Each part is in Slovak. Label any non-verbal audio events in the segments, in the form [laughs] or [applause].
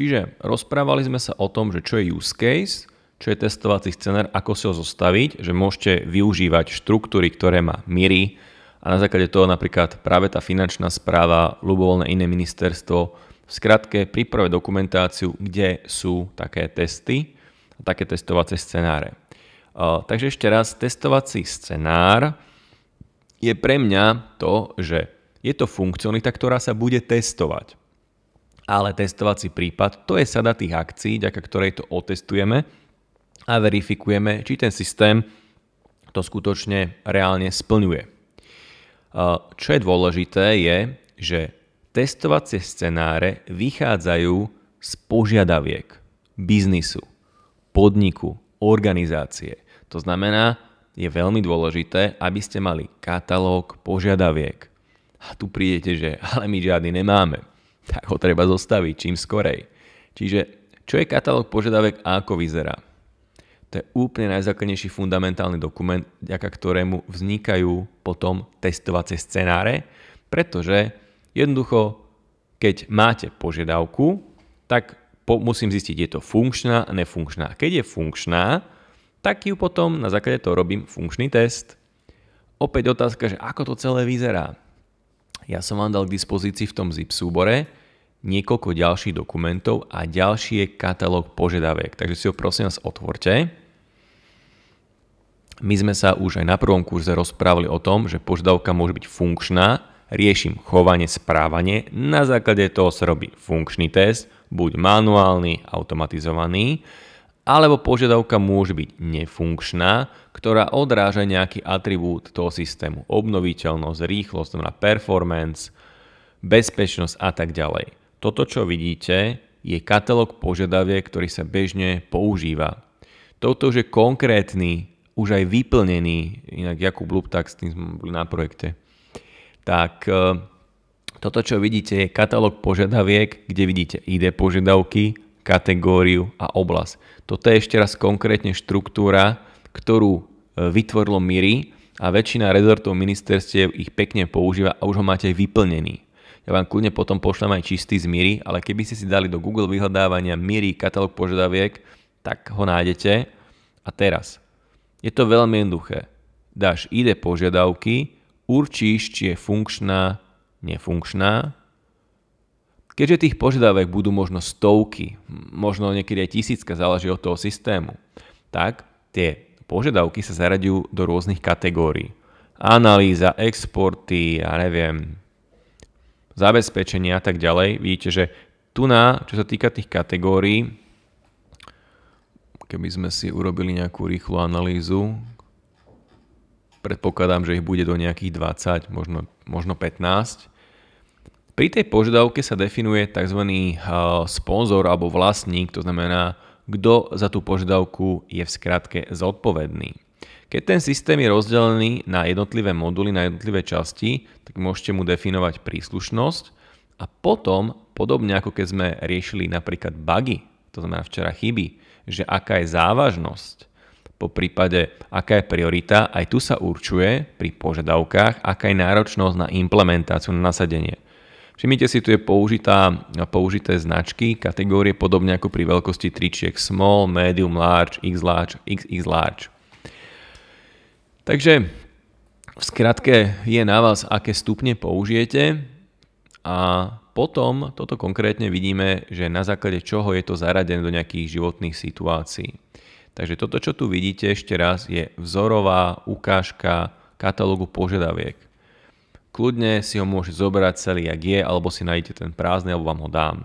Čiže rozprávali sme sa o tom, že čo je use case, čo je testovací scenár, ako si ho zostaviť, že môžete využívať štruktúry, ktoré má Miri a na základe toho napríklad práve tá finančná správa, ľubovoľné iné ministerstvo, v skratke príprave dokumentáciu, kde sú také testy a také testovacie scenáre. Takže ešte raz, testovací scenár je pre mňa to, že je to funkcionalita, ktorá sa bude testovať ale testovací prípad, to je sada tých akcií, ďaká ktorej to otestujeme a verifikujeme, či ten systém to skutočne reálne splňuje. Čo je dôležité je, že testovacie scenáre vychádzajú z požiadaviek biznisu, podniku, organizácie. To znamená, je veľmi dôležité, aby ste mali katalóg požiadaviek. A tu prídete, že ale my žiadny nemáme tak ho treba zostaviť čím skorej. Čiže čo je katalóg požiadavek a ako vyzerá? To je úplne najzákladnejší fundamentálny dokument, ďaká ktorému vznikajú potom testovacie scenáre, pretože jednoducho, keď máte požiadavku, tak po, musím zistiť, je to funkčná a nefunkčná. Keď je funkčná, tak ju potom na základe toho robím funkčný test. Opäť otázka, že ako to celé vyzerá. Ja som vám dal k dispozícii v tom zip súbore niekoľko ďalších dokumentov a ďalší je katalóg požiadaviek. Takže si ho prosím vás otvorte. My sme sa už aj na prvom kurze rozprávali o tom, že požiadavka môže byť funkčná, riešim chovanie, správanie, na základe toho sa robí funkčný test, buď manuálny, automatizovaný, alebo požiadavka môže byť nefunkčná, ktorá odráža nejaký atribút toho systému, obnoviteľnosť, rýchlosť, znamená performance, bezpečnosť a tak ďalej. Toto, čo vidíte, je katalóg požiadaviek, ktorý sa bežne používa. Toto už je konkrétny, už aj vyplnený, inak Jakub tak s tým sme boli na projekte. Tak e, toto, čo vidíte, je katalóg požiadaviek, kde vidíte ID požiadavky, kategóriu a oblasť. Toto je ešte raz konkrétne štruktúra, ktorú e, vytvorilo MIRI a väčšina rezortov ministerstiev ich pekne používa a už ho máte vyplnený. Ja vám kľudne potom pošlem aj čistý z Miri, ale keby ste si dali do Google vyhľadávania Miri katalóg požiadaviek, tak ho nájdete. A teraz, je to veľmi jednoduché. Dáš ID požiadavky, určíš, či je funkčná, nefunkčná. Keďže tých požiadavek budú možno stovky, možno niekedy aj tisícka, záleží od toho systému, tak tie požiadavky sa zaraďujú do rôznych kategórií. Analýza, exporty, ja neviem, zabezpečenie a tak ďalej. Vidíte, že tu na, čo sa týka tých kategórií, keby sme si urobili nejakú rýchlu analýzu, predpokladám, že ich bude do nejakých 20, možno, možno 15. Pri tej požiadavke sa definuje tzv. Eh, sponzor alebo vlastník, to znamená, kto za tú požiadavku je v skratke zodpovedný. Keď ten systém je rozdelený na jednotlivé moduly, na jednotlivé časti, tak môžete mu definovať príslušnosť a potom, podobne ako keď sme riešili napríklad bugy, to znamená včera chyby, že aká je závažnosť, po prípade aká je priorita, aj tu sa určuje pri požiadavkách, aká je náročnosť na implementáciu, na nasadenie. Všimnite si, tu je použitá, použité značky, kategórie podobne ako pri veľkosti tričiek small, medium, large, x large, xx large. Takže v skratke je na vás, aké stupne použijete a potom toto konkrétne vidíme, že na základe čoho je to zaradené do nejakých životných situácií. Takže toto, čo tu vidíte ešte raz, je vzorová ukážka katalógu požiadaviek. Kľudne si ho môžete zobrať celý, ak je, alebo si nájdete ten prázdny, alebo vám ho dám.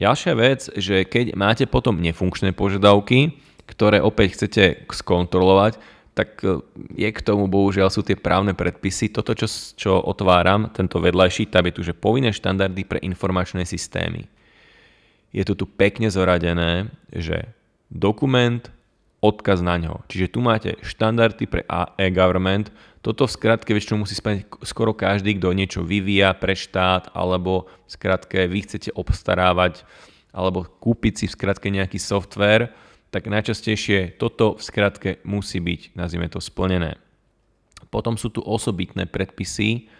Ďalšia vec, že keď máte potom nefunkčné požiadavky, ktoré opäť chcete skontrolovať, tak e, je k tomu bohužiaľ sú tie právne predpisy. Toto, čo, čo otváram, tento vedľajší tab je tu, že povinné štandardy pre informačné systémy. Je to tu pekne zoradené, že dokument, odkaz na ňo. Čiže tu máte štandardy pre e-government. Toto v skratke, väčšinou musí splniť skoro každý, kto niečo vyvíja pre štát, alebo v skratke vy chcete obstarávať, alebo kúpiť si v skratke nejaký software, tak najčastejšie toto v skratke musí byť, nazvime to, splnené. Potom sú tu osobitné predpisy,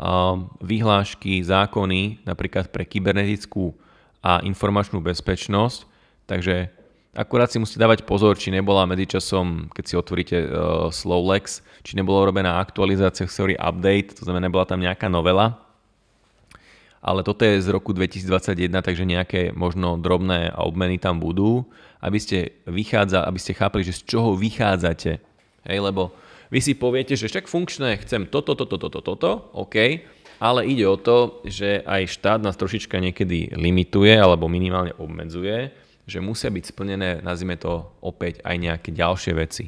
um, vyhlášky, zákony, napríklad pre kybernetickú a informačnú bezpečnosť, takže akurát si musíte dávať pozor, či nebola medzičasom, keď si otvoríte uh, Slowlex, či nebola robená aktualizácia, sorry, update, to znamená, nebola tam nejaká novela, ale toto je z roku 2021, takže nejaké možno drobné obmeny tam budú aby ste, vychádza, aby ste chápali, že z čoho vychádzate. Hej, lebo vy si poviete, že však funkčné chcem toto, toto, toto, toto, OK, ale ide o to, že aj štát nás trošička niekedy limituje alebo minimálne obmedzuje, že musia byť splnené, nazvime to opäť, aj nejaké ďalšie veci.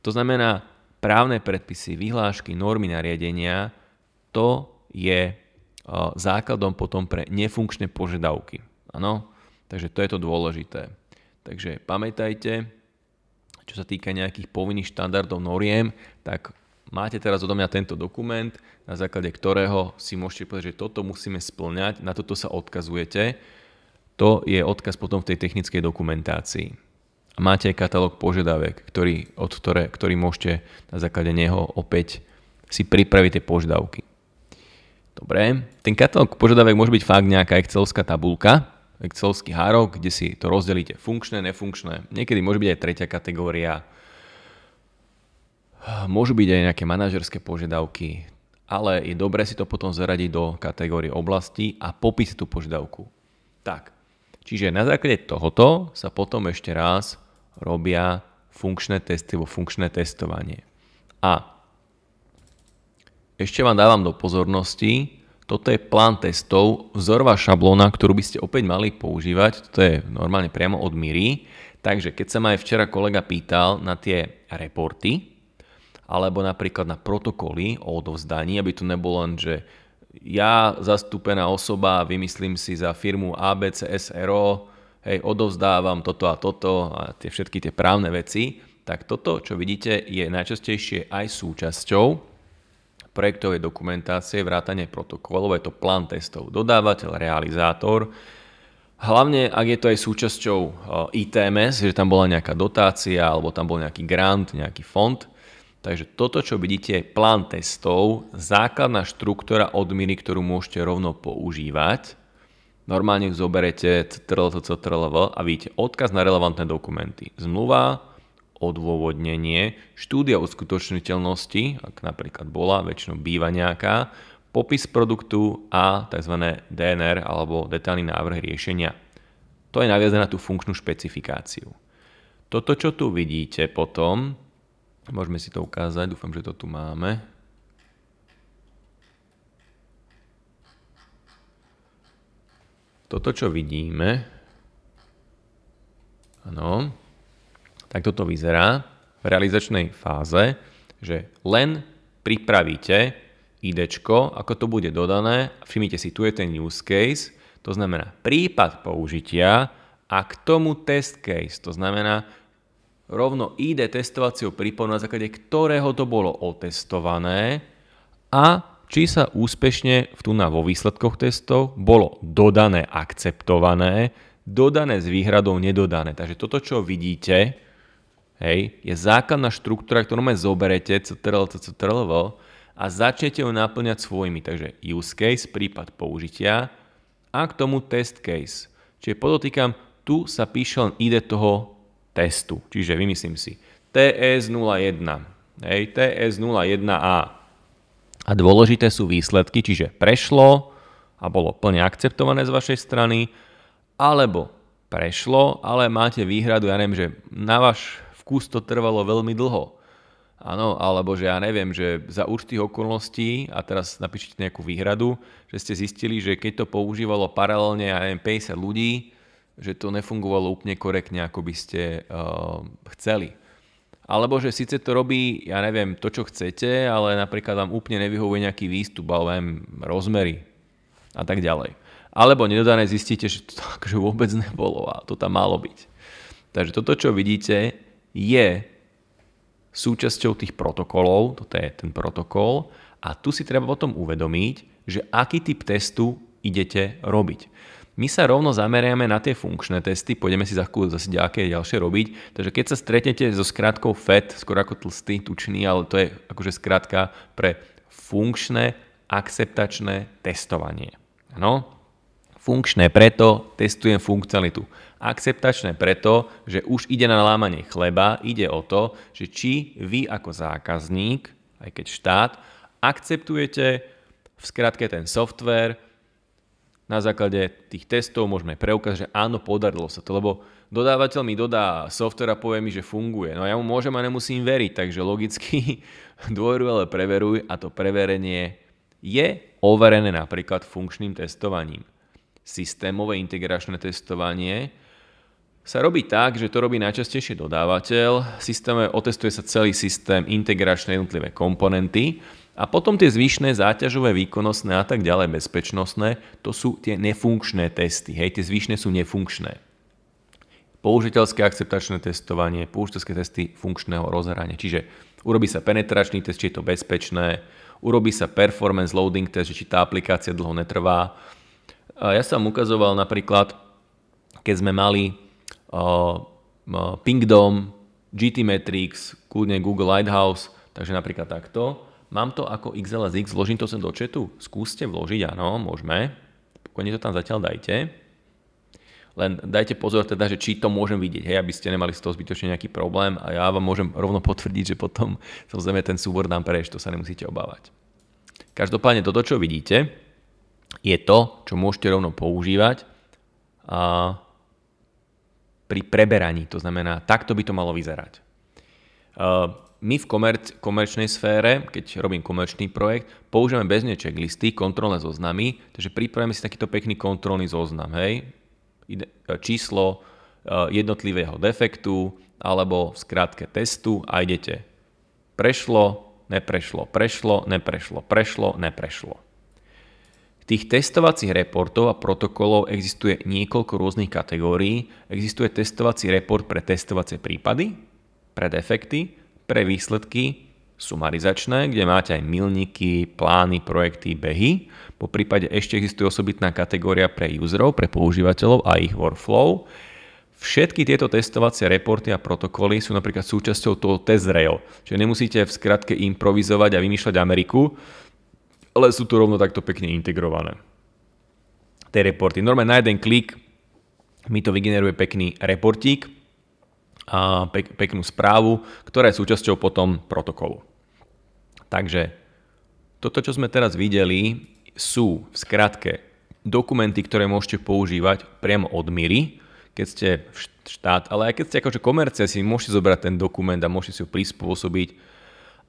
To znamená, právne predpisy, vyhlášky, normy, nariadenia, to je e, základom potom pre nefunkčné požiadavky. Áno? Takže to je to dôležité. Takže pamätajte, čo sa týka nejakých povinných štandardov noriem, tak máte teraz odo mňa tento dokument, na základe ktorého si môžete povedať, že toto musíme splňať, na toto sa odkazujete. To je odkaz potom v tej technickej dokumentácii. A máte aj katalóg požiadavek, ktorý, od ktoré, ktorý môžete na základe neho opäť si pripraviť tie požiadavky. Dobre, ten katalóg požiadavek môže byť fakt nejaká excelská tabulka, excelovský hárok, kde si to rozdelíte funkčné, nefunkčné. Niekedy môže byť aj tretia kategória. Môžu byť aj nejaké manažerské požiadavky, ale je dobré si to potom zaradiť do kategórie oblasti a popísať tú požiadavku. Tak, čiže na základe tohoto sa potom ešte raz robia funkčné testy vo funkčné testovanie. A ešte vám dávam do pozornosti, toto je plán testov, vzorová šablóna, ktorú by ste opäť mali používať. Toto je normálne priamo od Miri. Takže keď sa ma aj včera kolega pýtal na tie reporty, alebo napríklad na protokoly o odovzdaní, aby to nebolo len, že ja zastúpená osoba, vymyslím si za firmu ABCSRO, hej, odovzdávam toto a toto a tie všetky tie právne veci, tak toto, čo vidíte, je najčastejšie aj súčasťou projektovej dokumentácie, vrátane protokolov, je to plán testov, dodávateľ, realizátor. Hlavne, ak je to aj súčasťou eh, ITMS, že tam bola nejaká dotácia alebo tam bol nejaký grant, nejaký fond. Takže toto, čo vidíte, je plán testov, základná štruktúra odmiery, ktorú môžete rovno používať. Normálne ju zoberete CTRL, a vidíte odkaz na relevantné dokumenty. Zmluva, odôvodnenie, štúdia uskutočniteľnosti, ak napríklad bola, väčšinou býva nejaká, popis produktu a tzv. DNR alebo detailný návrh riešenia. To je naviazané na tú funkčnú špecifikáciu. Toto, čo tu vidíte potom, môžeme si to ukázať, dúfam, že to tu máme. Toto, čo vidíme, áno, tak toto vyzerá v realizačnej fáze, že len pripravíte ID, ako to bude dodané, všimnite si, tu je ten use case, to znamená prípad použitia a k tomu test case, to znamená rovno ID testovacieho príponu na základe ktorého to bolo otestované a či sa úspešne v tu na vo výsledkoch testov bolo dodané, akceptované, dodané s výhradou, nedodané. Takže toto, čo vidíte, hej, je základná štruktúra, ktorú ma zoberete, ctrl, ctrl, a začnete ju naplňať svojimi. Takže use case, prípad použitia a k tomu test case. Čiže podotýkam, tu sa píše len ide toho testu. Čiže vymyslím si TS01, hej, TS01A. A dôležité sú výsledky, čiže prešlo a bolo plne akceptované z vašej strany, alebo prešlo, ale máte výhradu, ja neviem, že na váš kus to trvalo veľmi dlho. Áno, alebo že ja neviem, že za určitých okolností, a teraz napíšte nejakú výhradu, že ste zistili, že keď to používalo paralelne, ja 50 ľudí, že to nefungovalo úplne korektne, ako by ste uh, chceli. Alebo že síce to robí, ja neviem, to, čo chcete, ale napríklad vám úplne nevyhovuje nejaký výstup, alebo neviem, rozmery a tak ďalej. Alebo nedodané zistíte, že to tak, [laughs] že vôbec nebolo a to tam malo byť. Takže toto, čo vidíte, je súčasťou tých protokolov, toto je ten protokol, a tu si treba potom uvedomiť, že aký typ testu idete robiť. My sa rovno zameriame na tie funkčné testy, pôjdeme si za chvíľu zase ďalšie ďalšie robiť. Takže keď sa stretnete so skratkou FET, skôr ako tlstý, tučný, ale to je akože skratka pre funkčné akceptačné testovanie. Áno, Funkčné preto testujem funkcionalitu. Akceptačné preto, že už ide na lámanie chleba, ide o to, že či vy ako zákazník, aj keď štát, akceptujete v skratke ten software, na základe tých testov môžeme preukázať, že áno, podarilo sa to, lebo dodávateľ mi dodá software a povie mi, že funguje. No ja mu môžem a nemusím veriť, takže logicky [laughs] dôveruj, ale preveruj a to preverenie je overené napríklad funkčným testovaním systémové integračné testovanie sa robí tak, že to robí najčastejšie dodávateľ, systéme otestuje sa celý systém, integračné jednotlivé komponenty a potom tie zvyšné záťažové, výkonnostné a tak ďalej, bezpečnostné, to sú tie nefunkčné testy. Hej, tie zvyšné sú nefunkčné. Použiteľské akceptačné testovanie, použiteľské testy funkčného rozhrania. Čiže urobí sa penetračný test, či je to bezpečné, urobí sa performance loading test, či tá aplikácia dlho netrvá, ja som ukazoval napríklad, keď sme mali Pingdom, GT Matrix, kľudne Google Lighthouse, takže napríklad takto. Mám to ako XLSX, vložím to sem do chatu? Skúste vložiť, áno, môžeme. Pokojne to tam zatiaľ dajte. Len dajte pozor teda, že či to môžem vidieť, hej, aby ste nemali z toho zbytočne nejaký problém a ja vám môžem rovno potvrdiť, že potom [laughs] samozrejme ten súbor dám preč, to sa nemusíte obávať. Každopádne toto, čo vidíte, je to, čo môžete rovno používať a pri preberaní. To znamená, takto by to malo vyzerať. My v komerč- komerčnej sfére, keď robím komerčný projekt, používame bežne checklisty, kontrolné zoznamy, takže pripravíme si takýto pekný kontrolný zoznam. Hej? E, číslo e, jednotlivého defektu alebo v skratke testu a idete prešlo, neprešlo, prešlo, neprešlo, prešlo, neprešlo. Tých testovacích reportov a protokolov existuje niekoľko rôznych kategórií. Existuje testovací report pre testovacie prípady, pre defekty, pre výsledky, sumarizačné, kde máte aj milníky, plány, projekty, behy. Po prípade ešte existuje osobitná kategória pre userov, pre používateľov a ich workflow. Všetky tieto testovacie reporty a protokoly sú napríklad súčasťou toho test rail, čiže nemusíte v skratke improvizovať a vymýšľať Ameriku, ale sú tu rovno takto pekne integrované. Tie reporty. Normálne na jeden klik mi to vygeneruje pekný reportík, a pek, peknú správu, ktorá je súčasťou potom protokolu. Takže toto, čo sme teraz videli, sú v skratke dokumenty, ktoré môžete používať priamo od MIRI, keď ste štát, ale aj keď ste akože komercia, si môžete zobrať ten dokument a môžete si ho prispôsobiť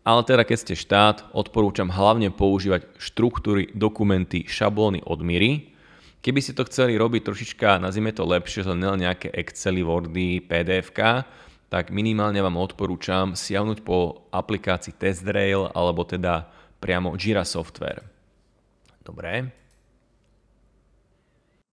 ale teda keď ste štát, odporúčam hlavne používať štruktúry, dokumenty, šablóny od Miri. Keby ste to chceli robiť trošička, nazvime to lepšie, len nejaké Excely, Wordy, pdf tak minimálne vám odporúčam siahnuť po aplikácii TestRail alebo teda priamo Jira Software. Dobre.